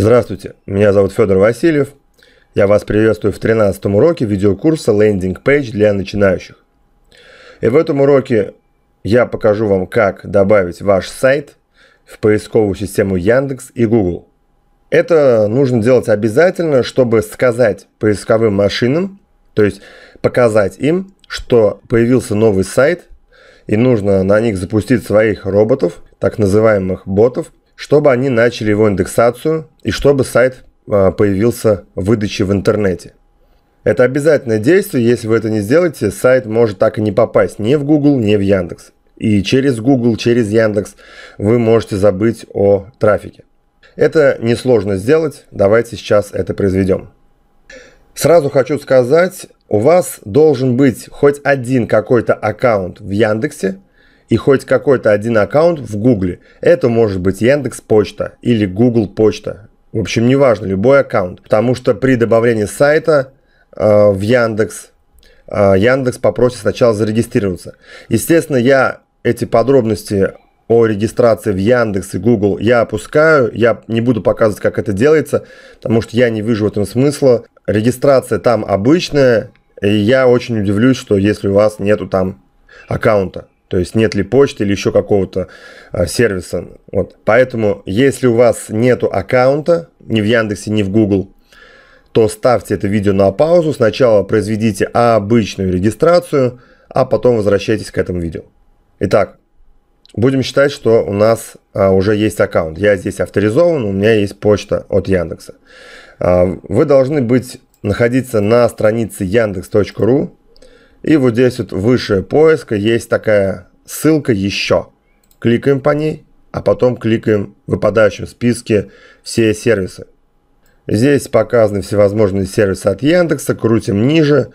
Здравствуйте, меня зовут Федор Васильев. Я вас приветствую в 13 уроке видеокурса Landing Page для начинающих. И в этом уроке я покажу вам, как добавить ваш сайт в поисковую систему Яндекс и Google. Это нужно делать обязательно, чтобы сказать поисковым машинам, то есть показать им, что появился новый сайт, и нужно на них запустить своих роботов, так называемых ботов, чтобы они начали его индексацию и чтобы сайт а, появился в выдаче в интернете. Это обязательное действие, если вы это не сделаете, сайт может так и не попасть ни в Google, ни в Яндекс. И через Google, через Яндекс вы можете забыть о трафике. Это несложно сделать, давайте сейчас это произведем. Сразу хочу сказать, у вас должен быть хоть один какой-то аккаунт в Яндексе, и хоть какой-то один аккаунт в Гугле. Это может быть Яндекс Почта или Google Почта. В общем, неважно, любой аккаунт. Потому что при добавлении сайта э, в Яндекс, э, Яндекс попросит сначала зарегистрироваться. Естественно, я эти подробности о регистрации в Яндекс и Google я опускаю. Я не буду показывать, как это делается, потому что я не вижу в этом смысла. Регистрация там обычная, и я очень удивлюсь, что если у вас нету там аккаунта то есть нет ли почты или еще какого-то э, сервиса. Вот. Поэтому, если у вас нет аккаунта ни в Яндексе, ни в Google, то ставьте это видео на паузу, сначала произведите обычную регистрацию, а потом возвращайтесь к этому видео. Итак, будем считать, что у нас а, уже есть аккаунт. Я здесь авторизован, у меня есть почта от Яндекса. А, вы должны быть находиться на странице Яндекс.ру. И вот здесь вот выше поиска есть такая ссылка «Еще». Кликаем по ней, а потом кликаем в выпадающем списке «Все сервисы». Здесь показаны всевозможные сервисы от Яндекса, крутим ниже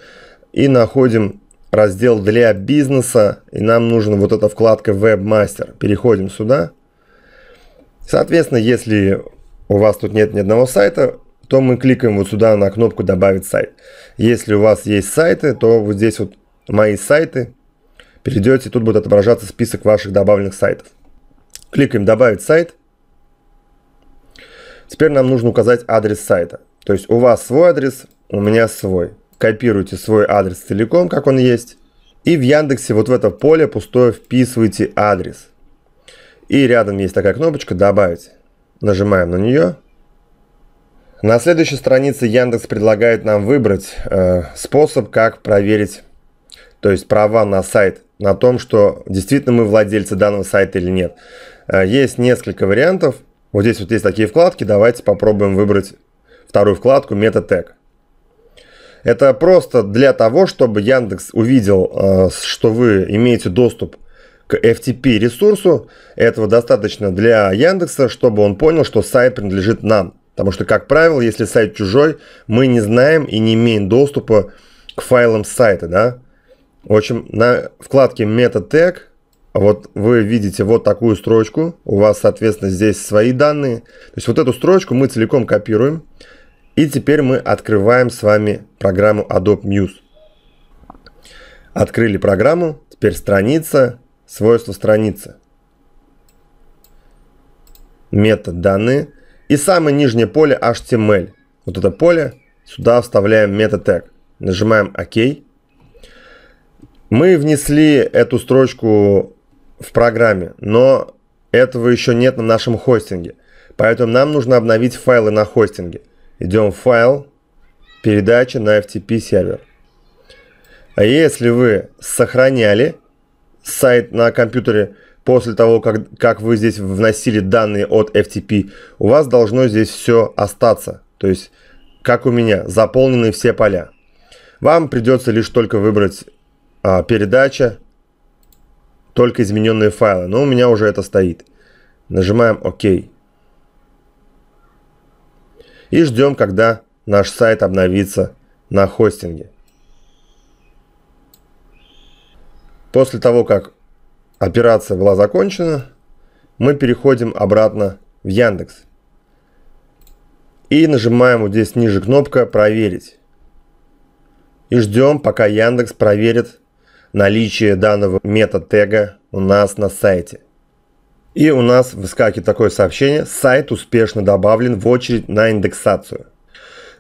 и находим раздел для бизнеса, и нам нужна вот эта вкладка «Вебмастер». Переходим сюда. Соответственно, если у вас тут нет ни одного сайта, то мы кликаем вот сюда на кнопку «Добавить сайт». Если у вас есть сайты, то вот здесь вот «Мои сайты», перейдете, тут будет отображаться список ваших добавленных сайтов. Кликаем «Добавить сайт». Теперь нам нужно указать адрес сайта. То есть у вас свой адрес, у меня свой. Копируйте свой адрес целиком, как он есть. И в Яндексе вот в это поле пустое вписывайте адрес. И рядом есть такая кнопочка «Добавить». Нажимаем на нее. На следующей странице Яндекс предлагает нам выбрать э, способ, как проверить, то есть права на сайт, на том, что действительно мы владельцы данного сайта или нет. Э, есть несколько вариантов. Вот здесь вот есть такие вкладки. Давайте попробуем выбрать вторую вкладку «Метатег». Это просто для того, чтобы Яндекс увидел, э, что вы имеете доступ к FTP ресурсу. Этого достаточно для Яндекса, чтобы он понял, что сайт принадлежит нам. Потому что, как правило, если сайт чужой, мы не знаем и не имеем доступа к файлам сайта, да. В общем, на вкладке Meta Tag вот вы видите вот такую строчку. У вас, соответственно, здесь свои данные. То есть вот эту строчку мы целиком копируем. И теперь мы открываем с вами программу Adobe Muse. Открыли программу. Теперь страница, свойства страницы. Метод данные. И самое нижнее поле HTML. Вот это поле. Сюда вставляем метатег. Нажимаем ОК. Мы внесли эту строчку в программе, но этого еще нет на нашем хостинге. Поэтому нам нужно обновить файлы на хостинге. Идем в файл, передача на FTP сервер. А если вы сохраняли сайт на компьютере, после того, как, как вы здесь вносили данные от FTP, у вас должно здесь все остаться. То есть, как у меня, заполнены все поля. Вам придется лишь только выбрать а, передача, только измененные файлы. Но у меня уже это стоит. Нажимаем ОК. И ждем, когда наш сайт обновится на хостинге. После того, как Операция была закончена. Мы переходим обратно в Яндекс. И нажимаем вот здесь ниже кнопка «Проверить». И ждем, пока Яндекс проверит наличие данного мета-тега у нас на сайте. И у нас выскакивает такое сообщение «Сайт успешно добавлен в очередь на индексацию».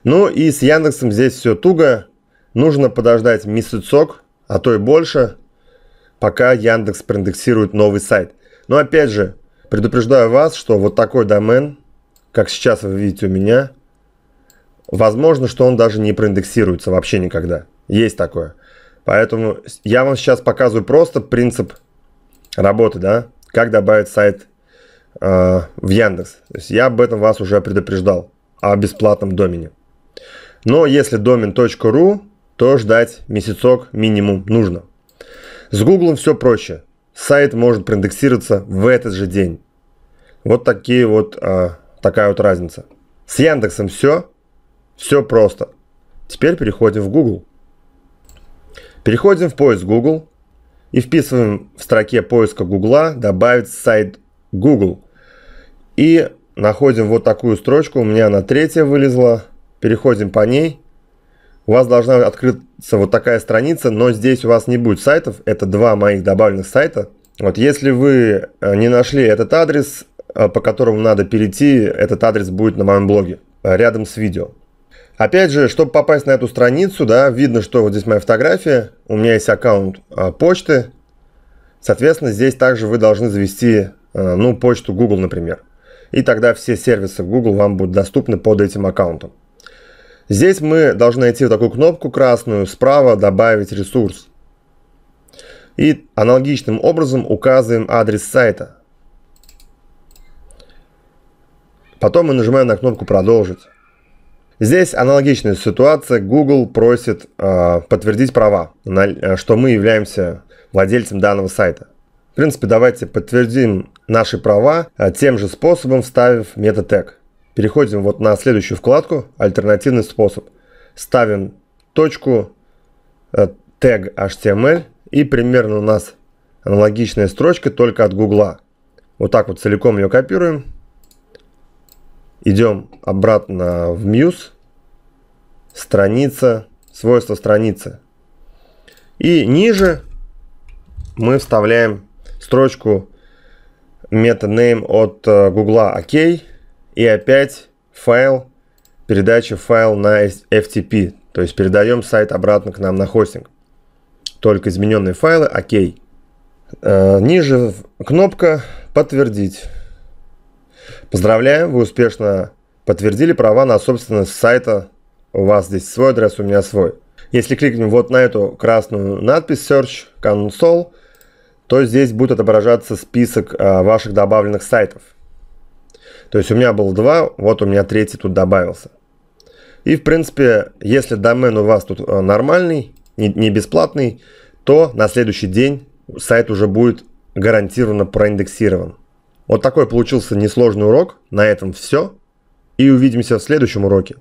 Ну и с Яндексом здесь все туго. Нужно подождать месяцок, а то и больше – пока Яндекс проиндексирует новый сайт. Но опять же, предупреждаю вас, что вот такой домен, как сейчас вы видите у меня, возможно, что он даже не проиндексируется вообще никогда. Есть такое. Поэтому я вам сейчас показываю просто принцип работы, да, как добавить сайт э, в Яндекс. То есть я об этом вас уже предупреждал, о бесплатном домене. Но если домен .ру, то ждать месяцок минимум нужно. С Google все проще. Сайт может проиндексироваться в этот же день. Вот такие вот, а, такая вот разница. С Яндексом все, все просто. Теперь переходим в Google. Переходим в поиск Google и вписываем в строке поиска Google «Добавить сайт Google». И находим вот такую строчку, у меня она третья вылезла. Переходим по ней у вас должна открыться вот такая страница, но здесь у вас не будет сайтов. Это два моих добавленных сайта. Вот если вы э, не нашли этот адрес, э, по которому надо перейти, этот адрес будет на моем блоге, э, рядом с видео. Опять же, чтобы попасть на эту страницу, да, видно, что вот здесь моя фотография, у меня есть аккаунт почты. Соответственно, здесь также вы должны завести, ну, почту Google, например. И тогда все сервисы Google вам будут доступны под этим аккаунтом. Здесь мы должны найти вот такую кнопку красную, справа добавить ресурс. И аналогичным образом указываем адрес сайта. Потом мы нажимаем на кнопку «Продолжить». Здесь аналогичная ситуация. Google просит э, подтвердить права, на, э, что мы являемся владельцем данного сайта. В принципе, давайте подтвердим наши права э, тем же способом, вставив метатег. Переходим вот на следующую вкладку «Альтернативный способ». Ставим точку, э, тег HTML и примерно у нас аналогичная строчка, только от Гугла. Вот так вот целиком ее копируем. Идем обратно в Muse, страница, свойства страницы. И ниже мы вставляем строчку meta name от э, Гугла OK и опять файл, передача файл на FTP. То есть передаем сайт обратно к нам на хостинг. Только измененные файлы, окей. Э, ниже кнопка «Подтвердить». Поздравляем, вы успешно подтвердили права на собственность сайта. У вас здесь свой адрес, у меня свой. Если кликнем вот на эту красную надпись Search Console, то здесь будет отображаться список э, ваших добавленных сайтов. То есть у меня было два, вот у меня третий тут добавился. И, в принципе, если домен у вас тут э, нормальный, не, не бесплатный, то на следующий день сайт уже будет гарантированно проиндексирован. Вот такой получился несложный урок. На этом все. И увидимся в следующем уроке.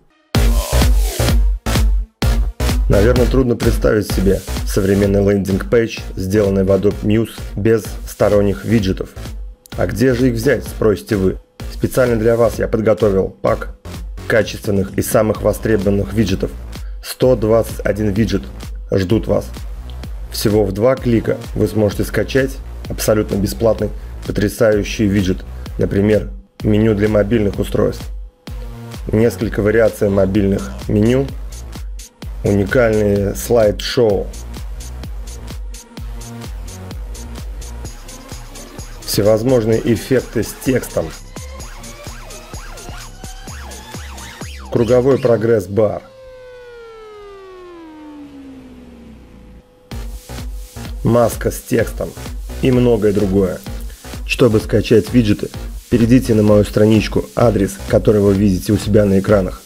Наверное, трудно представить себе современный лендинг-пейдж, сделанный в Adobe Muse без сторонних виджетов. А где же их взять, спросите вы? Специально для вас я подготовил пак качественных и самых востребованных виджетов. 121 виджет ждут вас. Всего в два клика вы сможете скачать абсолютно бесплатный потрясающий виджет, например, меню для мобильных устройств. Несколько вариаций мобильных меню, уникальные слайд-шоу, всевозможные эффекты с текстом – круговой прогресс-бар. Маска с текстом и многое другое. Чтобы скачать виджеты, перейдите на мою страничку, адрес, который вы видите у себя на экранах.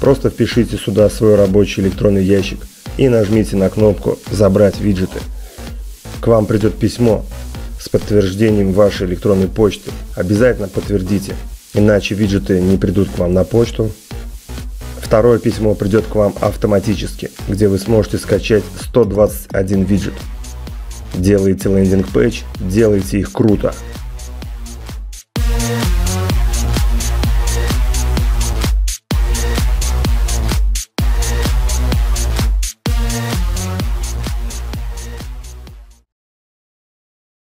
Просто впишите сюда свой рабочий электронный ящик и нажмите на кнопку «Забрать виджеты». К вам придет письмо с подтверждением вашей электронной почты. Обязательно подтвердите, иначе виджеты не придут к вам на почту, Второе письмо придет к вам автоматически, где вы сможете скачать 121 виджет. Делайте лендинг-пэйдж, делайте их круто –